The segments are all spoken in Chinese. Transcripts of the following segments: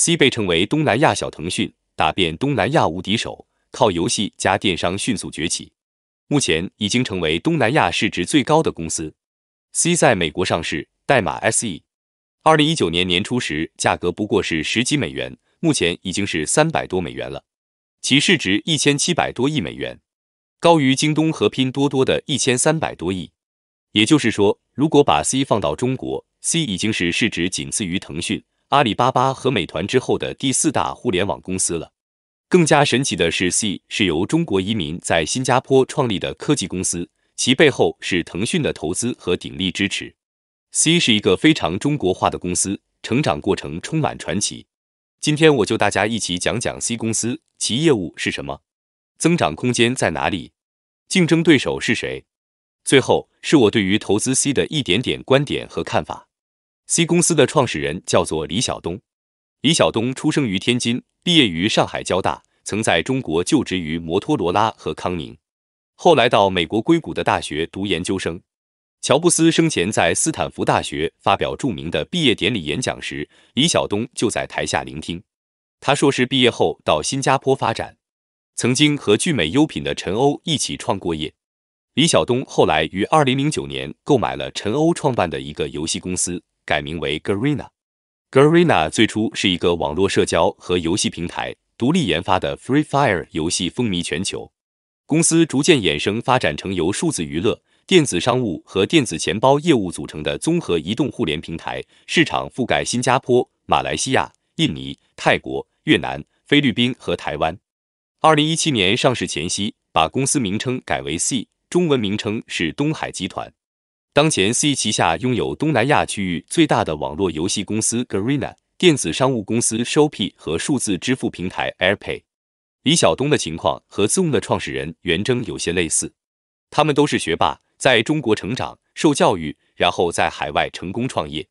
C 被称为东南亚小腾讯，打遍东南亚无敌手，靠游戏加电商迅速崛起，目前已经成为东南亚市值最高的公司。C 在美国上市，代码 SE。二零一九年年初时，价格不过是十几美元，目前已经是三百多美元了，其市值一千七百多亿美元，高于京东和拼多多的一千三百多亿。也就是说，如果把 C 放到中国，C 已经是市值仅次于腾讯。阿里巴巴和美团之后的第四大互联网公司了。更加神奇的是，C 是由中国移民在新加坡创立的科技公司，其背后是腾讯的投资和鼎力支持。C 是一个非常中国化的公司，成长过程充满传奇。今天我就大家一起讲讲 C 公司，其业务是什么，增长空间在哪里，竞争对手是谁，最后是我对于投资 C 的一点点观点和看法。C 公司的创始人叫做李小东。李小东出生于天津，毕业于上海交大，曾在中国就职于摩托罗拉和康宁，后来到美国硅谷的大学读研究生。乔布斯生前在斯坦福大学发表著名的毕业典礼演讲时，李小东就在台下聆听。他硕士毕业后到新加坡发展，曾经和聚美优品的陈欧一起创过业。李小东后来于2009年购买了陈欧创办的一个游戏公司。改名为 Garena。Garena 最初是一个网络社交和游戏平台，独立研发的 Free Fire 游戏风靡全球。公司逐渐衍生发展成由数字娱乐、电子商务和电子钱包业务组成的综合移动互联平台，市场覆盖新加坡、马来西亚、印尼、泰国、越南、菲律宾和台湾。二零一七年上市前夕，把公司名称改为 C，中文名称是东海集团。当前，C 旗下拥有东南亚区域最大的网络游戏公司 Garena、电子商务公司 Shoppe 和数字支付平台 AirPay。李晓东的情况和 Zoom 的创始人袁征有些类似，他们都是学霸，在中国成长受教育，然后在海外成功创业。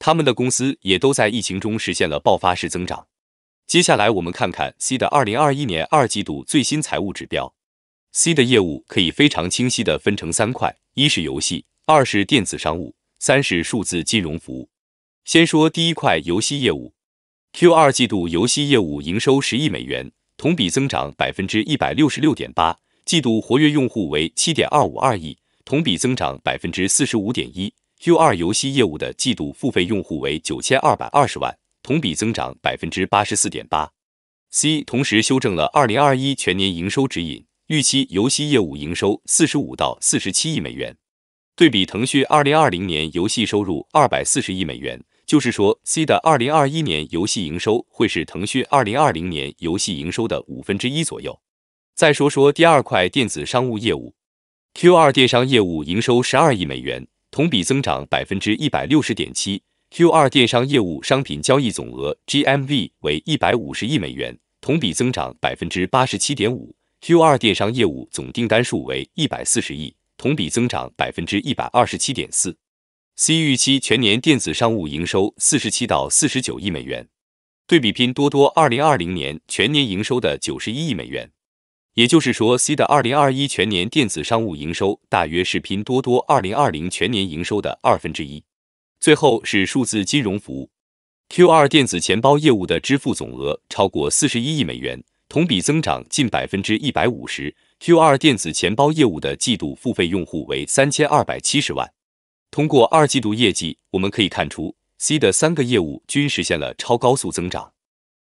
他们的公司也都在疫情中实现了爆发式增长。接下来，我们看看 C 的2021年二季度最新财务指标。C 的业务可以非常清晰地分成三块：一是游戏。二是电子商务，三是数字金融服务。先说第一块游戏业务，Q2 季度游戏业务营收十亿美元，同比增长百分之一百六十六点八，季度活跃用户为七点二五二亿，同比增长百分之四十五点一。Q2 游戏业务的季度付费用户为九千二百二十万，同比增长百分之八十四点八。C 同时修正了二零二一全年营收指引，预期游戏业务营收四十五到四十七亿美元。对比腾讯二零二零年游戏收入二百四十亿美元，就是说 C 的二零二一年游戏营收会是腾讯二零二零年游戏营收的五分之一左右。再说说第二块电子商务业务，Q 二电商业务营收十二亿美元，同比增长百分之一百六十点七。Q 二电商业务商品交易总额 GMV 为一百五十亿美元，同比增长百分之八十七点五。Q 二电商业务总订单数为一百四十亿。同比增长百分之一百二十七点四，C 预期全年电子商务营收四十七到四十九亿美元，对比拼多多二零二零年全年营收的九十一亿美元，也就是说 C 的二零二一全年电子商务营收大约是拼多多二零二零全年营收的二分之一。最后是数字金融服务，Q 二电子钱包业务的支付总额超过四十一亿美元，同比增长近百分之一百五十。Q2 电子钱包业务的季度付费用户为三千二百七十万。通过二季度业绩，我们可以看出 C 的三个业务均实现了超高速增长。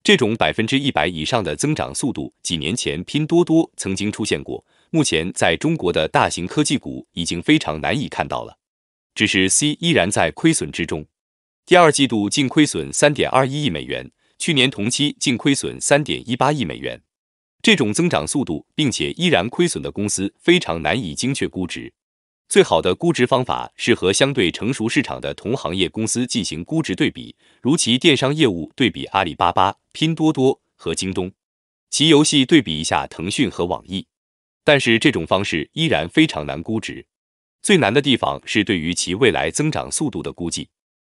这种百分之一百以上的增长速度，几年前拼多多曾经出现过，目前在中国的大型科技股已经非常难以看到了。只是 C 依然在亏损之中，第二季度净亏损三点二一亿美元，去年同期净亏损三点一八亿美元。这种增长速度，并且依然亏损的公司非常难以精确估值。最好的估值方法是和相对成熟市场的同行业公司进行估值对比，如其电商业务对比阿里巴巴、拼多多和京东，其游戏对比一下腾讯和网易。但是这种方式依然非常难估值。最难的地方是对于其未来增长速度的估计。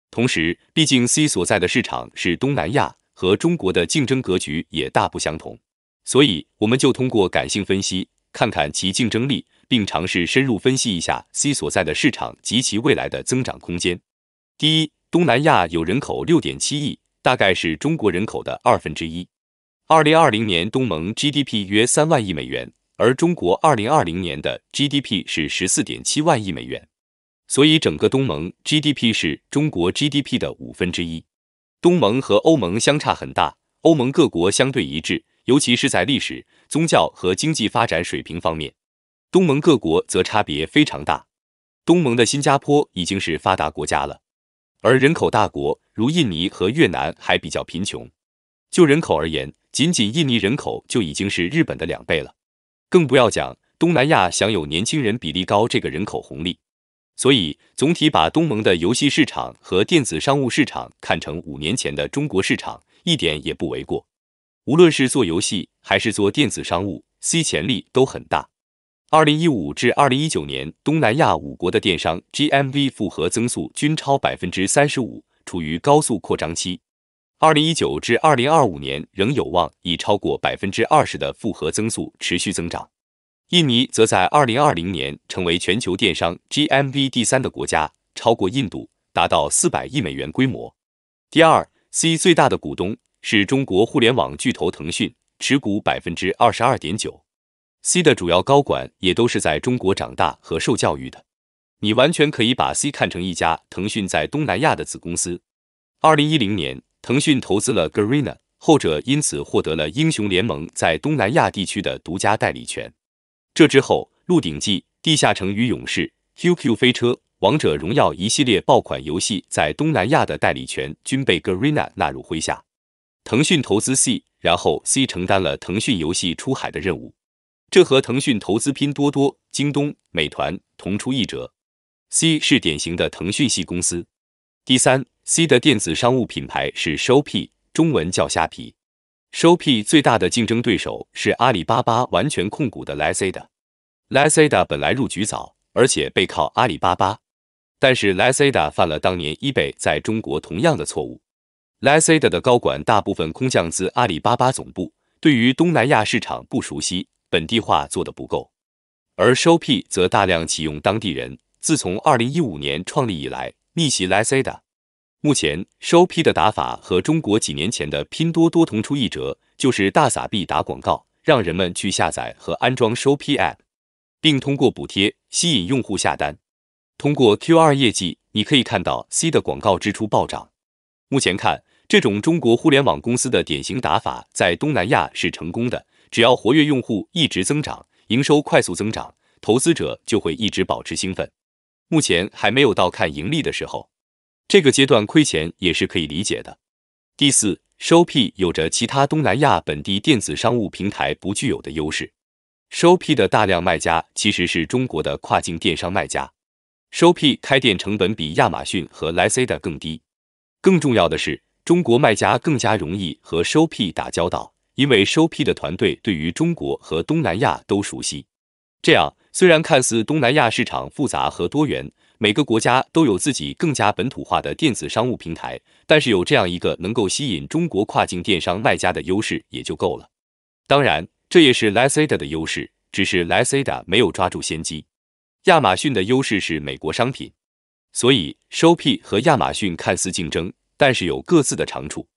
同时，毕竟 C 所在的市场是东南亚和中国的竞争格局也大不相同。所以，我们就通过感性分析，看看其竞争力，并尝试深入分析一下 C 所在的市场及其未来的增长空间。第一，东南亚有人口六点七亿，大概是中国人口的二分之一。二零二零年东盟 GDP 约三万亿美元，而中国二零二零年的 GDP 是十四点七万亿美元，所以整个东盟 GDP 是中国 GDP 的五分之一。东盟和欧盟相差很大，欧盟各国相对一致。尤其是在历史、宗教和经济发展水平方面，东盟各国则差别非常大。东盟的新加坡已经是发达国家了，而人口大国如印尼和越南还比较贫穷。就人口而言，仅仅印尼人口就已经是日本的两倍了，更不要讲东南亚享有年轻人比例高这个人口红利。所以，总体把东盟的游戏市场和电子商务市场看成五年前的中国市场，一点也不为过。无论是做游戏还是做电子商务，C 潜力都很大。二零一五至二零一九年，东南亚五国的电商 GMV 复合增速均超百分之三十五，处于高速扩张期。二零一九至二零二五年仍有望以超过百分之二十的复合增速持续增长。印尼则在二零二零年成为全球电商 GMV 第三的国家，超过印度，达到四百亿美元规模。第二，C 最大的股东。是中国互联网巨头腾讯持股百分之二十二点九，C 的主要高管也都是在中国长大和受教育的。你完全可以把 C 看成一家腾讯在东南亚的子公司。二零一零年，腾讯投资了 Garena，后者因此获得了《英雄联盟》在东南亚地区的独家代理权。这之后，《鹿鼎记》、《地下城与勇士》、QQ 飞车、《王者荣耀》一系列爆款游戏在东南亚的代理权均被 Garena 纳入麾下。腾讯投资 C，然后 C 承担了腾讯游戏出海的任务，这和腾讯投资拼多多、京东、美团同出一辙。C 是典型的腾讯系公司。第三，C 的电子商务品牌是 Shoppe，中文叫虾皮。Shoppe 最大的竞争对手是阿里巴巴完全控股的 Lazada。Lazada 本来入局早，而且背靠阿里巴巴，但是 Lazada 犯了当年 eBay 在中国同样的错误。Lazada 的高管大部分空降自阿里巴巴总部，对于东南亚市场不熟悉，本地化做得不够。而 Shopee 则大量启用当地人。自从2015年创立以来，逆袭 Lazada。目前，Shopee 的打法和中国几年前的拼多多同出一辙，就是大撒币打广告，让人们去下载和安装 Shopee app，并通过补贴吸引用户下单。通过 Q2 业绩，你可以看到 C 的广告支出暴涨。目前看。这种中国互联网公司的典型打法在东南亚是成功的，只要活跃用户一直增长，营收快速增长，投资者就会一直保持兴奋。目前还没有到看盈利的时候，这个阶段亏钱也是可以理解的。第四 s h o p e 有着其他东南亚本地电子商务平台不具有的优势。s h o p e 的大量卖家其实是中国的跨境电商卖家 s h o p e 开店成本比亚马逊和 Lazada 更低，更重要的是。中国卖家更加容易和 Shoppe 打交道，因为 Shoppe 的团队对于中国和东南亚都熟悉。这样，虽然看似东南亚市场复杂和多元，每个国家都有自己更加本土化的电子商务平台，但是有这样一个能够吸引中国跨境电商卖家的优势也就够了。当然，这也是 Lazada 的优势，只是 Lazada 没有抓住先机。亚马逊的优势是美国商品，所以 Shoppe 和亚马逊看似竞争。但是有各自的长处，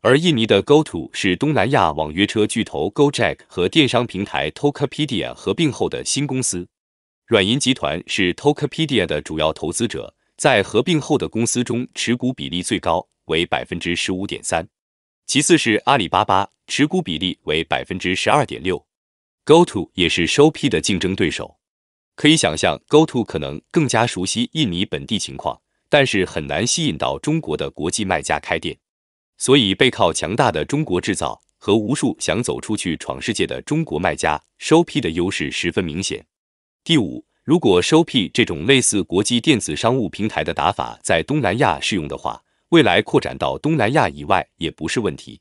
而印尼的 GoTo 是东南亚网约车巨头 g o j a c k 和电商平台 Tokopedia 合并后的新公司，软银集团是 Tokopedia 的主要投资者，在合并后的公司中持股比例最高为百分之十五点三，其次是阿里巴巴，持股比例为百分之十二点六。GoTo 也是 s h o p 的竞争对手，可以想象 GoTo 可能更加熟悉印尼本地情况。但是很难吸引到中国的国际卖家开店，所以背靠强大的中国制造和无数想走出去闯世界的中国卖家 s h o p 的优势十分明显。第五，如果 s h o p 这种类似国际电子商务平台的打法在东南亚适用的话，未来扩展到东南亚以外也不是问题。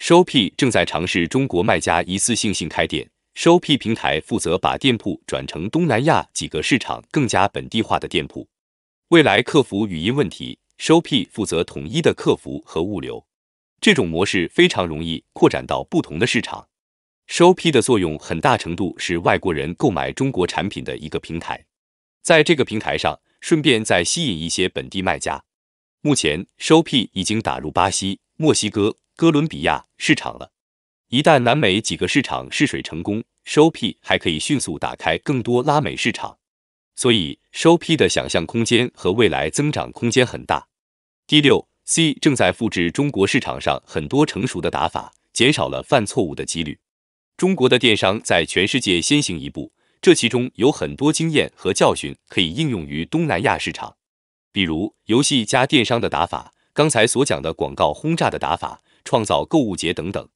s h o p 正在尝试中国卖家一次性性开店 s h o p 平台负责把店铺转成东南亚几个市场更加本地化的店铺。未来客服语音问题，Shoppe 负责统一的客服和物流，这种模式非常容易扩展到不同的市场。Shoppe 的作用很大程度是外国人购买中国产品的一个平台，在这个平台上，顺便再吸引一些本地卖家。目前，Shoppe 已经打入巴西、墨西哥、哥伦比亚市场了。一旦南美几个市场试水成功，Shoppe 还可以迅速打开更多拉美市场。所以，收批的想象空间和未来增长空间很大。第六，C 正在复制中国市场上很多成熟的打法，减少了犯错误的几率。中国的电商在全世界先行一步，这其中有很多经验和教训可以应用于东南亚市场，比如游戏加电商的打法，刚才所讲的广告轰炸的打法，创造购物节等等。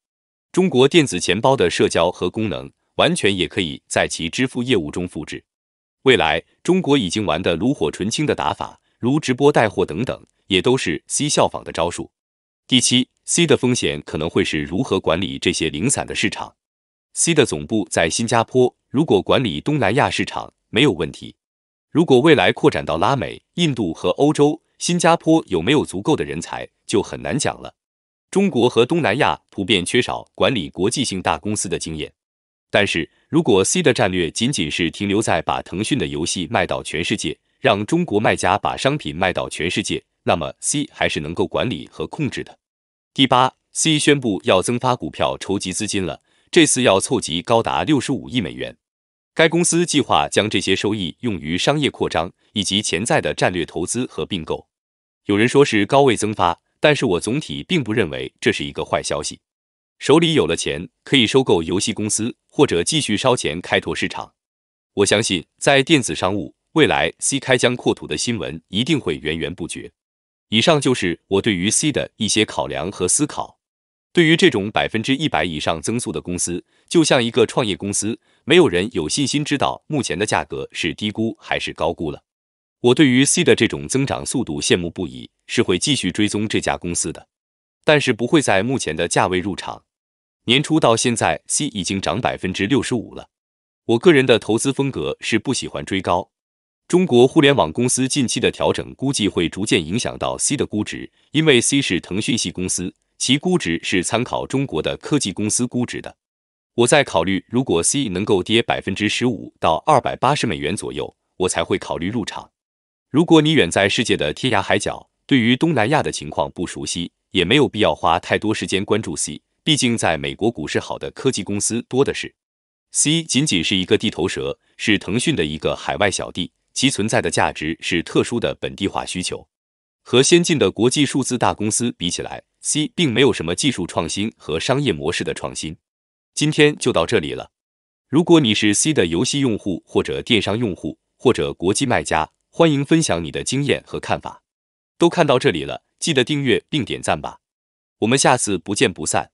中国电子钱包的社交和功能，完全也可以在其支付业务中复制。未来，中国已经玩得炉火纯青的打法，如直播带货等等，也都是 C 效仿的招数。第七，C 的风险可能会是如何管理这些零散的市场。C 的总部在新加坡，如果管理东南亚市场没有问题；如果未来扩展到拉美、印度和欧洲，新加坡有没有足够的人才就很难讲了。中国和东南亚普遍缺少管理国际性大公司的经验。但是如果 C 的战略仅仅是停留在把腾讯的游戏卖到全世界，让中国卖家把商品卖到全世界，那么 C 还是能够管理和控制的。第八，C 宣布要增发股票筹集资金了，这次要凑集高达六十五亿美元。该公司计划将这些收益用于商业扩张以及潜在的战略投资和并购。有人说是高位增发，但是我总体并不认为这是一个坏消息。手里有了钱，可以收购游戏公司，或者继续烧钱开拓市场。我相信，在电子商务未来，C 开疆扩土的新闻一定会源源不绝。以上就是我对于 C 的一些考量和思考。对于这种百分之一百以上增速的公司，就像一个创业公司，没有人有信心知道目前的价格是低估还是高估了。我对于 C 的这种增长速度羡慕不已，是会继续追踪这家公司的，但是不会在目前的价位入场。年初到现在，C 已经涨百分之六十五了。我个人的投资风格是不喜欢追高。中国互联网公司近期的调整，估计会逐渐影响到 C 的估值，因为 C 是腾讯系公司，其估值是参考中国的科技公司估值的。我在考虑，如果 C 能够跌百分之十五到二百八十美元左右，我才会考虑入场。如果你远在世界的天涯海角，对于东南亚的情况不熟悉，也没有必要花太多时间关注 C。毕竟，在美国股市好的科技公司多的是。C 仅仅是一个地头蛇，是腾讯的一个海外小弟，其存在的价值是特殊的本地化需求。和先进的国际数字大公司比起来，C 并没有什么技术创新和商业模式的创新。今天就到这里了。如果你是 C 的游戏用户或者电商用户或者国际卖家，欢迎分享你的经验和看法。都看到这里了，记得订阅并点赞吧。我们下次不见不散。